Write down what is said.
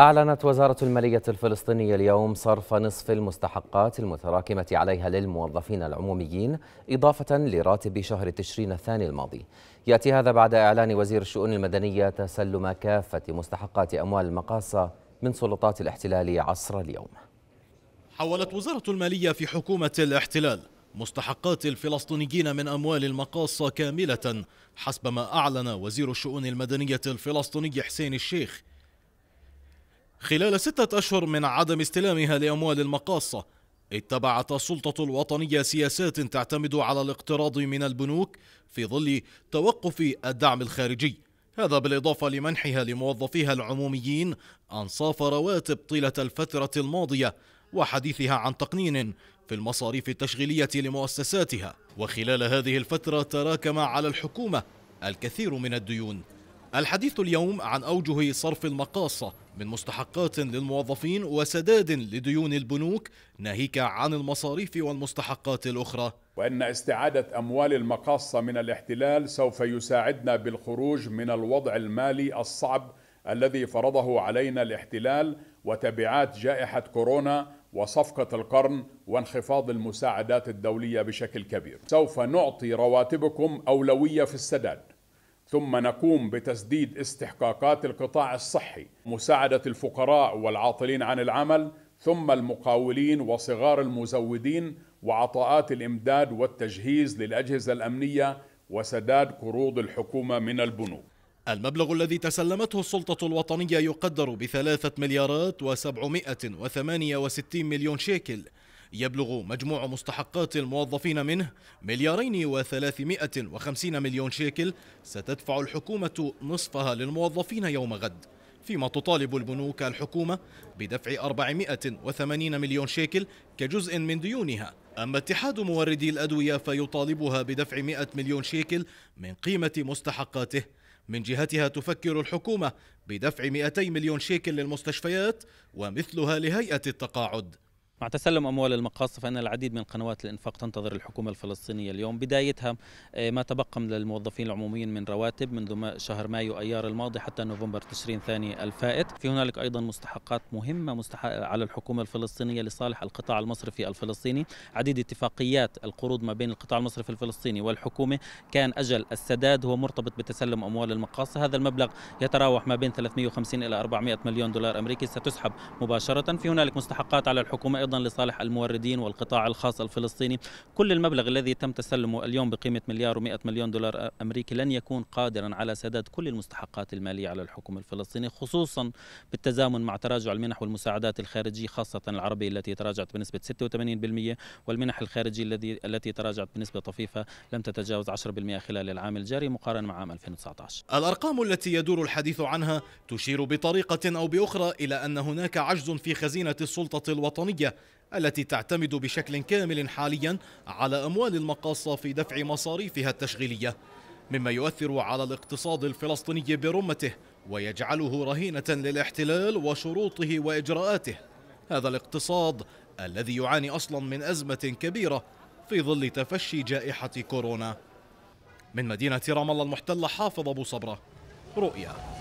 أعلنت وزارة المالية الفلسطينية اليوم صرف نصف المستحقات المتراكمة عليها للموظفين العموميين إضافة لراتب شهر تشرين الثاني الماضي يأتي هذا بعد إعلان وزير الشؤون المدنية تسلم كافة مستحقات أموال المقاصة من سلطات الاحتلال عصر اليوم حولت وزارة المالية في حكومة الاحتلال مستحقات الفلسطينيين من أموال المقاصة كاملة حسب ما أعلن وزير الشؤون المدنية الفلسطيني حسين الشيخ خلال ستة أشهر من عدم استلامها لأموال المقاصة اتبعت السلطة الوطنية سياسات تعتمد على الاقتراض من البنوك في ظل توقف الدعم الخارجي هذا بالإضافة لمنحها لموظفيها العموميين أنصاف رواتب طيلة الفترة الماضية وحديثها عن تقنين في المصاريف التشغيلية لمؤسساتها وخلال هذه الفترة تراكم على الحكومة الكثير من الديون الحديث اليوم عن أوجه صرف المقاصة من مستحقات للموظفين وسداد لديون البنوك ناهيك عن المصاريف والمستحقات الأخرى وأن استعادة أموال المقاصة من الاحتلال سوف يساعدنا بالخروج من الوضع المالي الصعب الذي فرضه علينا الاحتلال وتبعات جائحة كورونا وصفقة القرن وانخفاض المساعدات الدولية بشكل كبير سوف نعطي رواتبكم أولوية في السداد ثم نقوم بتسديد استحقاقات القطاع الصحي مساعدة الفقراء والعاطلين عن العمل ثم المقاولين وصغار المزودين وعطاءات الإمداد والتجهيز للأجهزة الأمنية وسداد قروض الحكومة من البنوك المبلغ الذي تسلمته السلطة الوطنية يقدر بثلاثة مليارات وسبعمائة وثمانية وستين مليون شيكل يبلغ مجموع مستحقات الموظفين منه مليارين وثلاثمائة وخمسين مليون شيكل ستدفع الحكومة نصفها للموظفين يوم غد فيما تطالب البنوك الحكومة بدفع 480 مليون شيكل كجزء من ديونها أما اتحاد موردي الأدوية فيطالبها بدفع 100 مليون شيكل من قيمة مستحقاته من جهتها تفكر الحكومة بدفع 200 مليون شيكل للمستشفيات ومثلها لهيئة التقاعد مع تسلم أموال المقاصة فإن العديد من قنوات الإنفاق تنتظر الحكومة الفلسطينية اليوم بدايتها آه، ما تبقى من الموظفين العموميين من رواتب منذ شهر مايو أيار الماضي حتى نوفمبر تشرين ثاني الفائت في هنالك أيضا مستحقات مهمة مستحق على الحكومة الفلسطينية لصالح القطاع المصرفي الفلسطيني عديد اتفاقيات القروض ما بين القطاع المصرفي الفلسطيني والحكومة كان أجل السداد هو مرتبط بتسلم أموال المقاصة هذا المبلغ يتراوح ما بين 350 إلى 400 مليون دولار أمريكي ستسحب مباشرة في هنالك مستحقات على الحكومة أيضا أيضا لصالح الموردين والقطاع الخاص الفلسطيني كل المبلغ الذي تم تسلمه اليوم بقيمة مليار و100 مليون دولار أمريكي لن يكون قادرا على سداد كل المستحقات المالية على الحكومه الفلسطينيه خصوصا بالتزامن مع تراجع المنح والمساعدات الخارجية خاصة العربية التي تراجعت بنسبة 86% والمنح الخارجية الذي التي تراجعت بنسبة طفيفة لم تتجاوز 10% خلال العام الجاري مقارنة مع عام 2019 الأرقام التي يدور الحديث عنها تشير بطريقة أو بأخرى إلى أن هناك عجز في خزينة السلطة الوطنية التي تعتمد بشكل كامل حاليا على أموال المقاصة في دفع مصاريفها التشغيلية مما يؤثر على الاقتصاد الفلسطيني برمته ويجعله رهينة للاحتلال وشروطه وإجراءاته هذا الاقتصاد الذي يعاني أصلا من أزمة كبيرة في ظل تفشي جائحة كورونا من مدينة رام الله المحتلة حافظ أبو صبرة رؤيا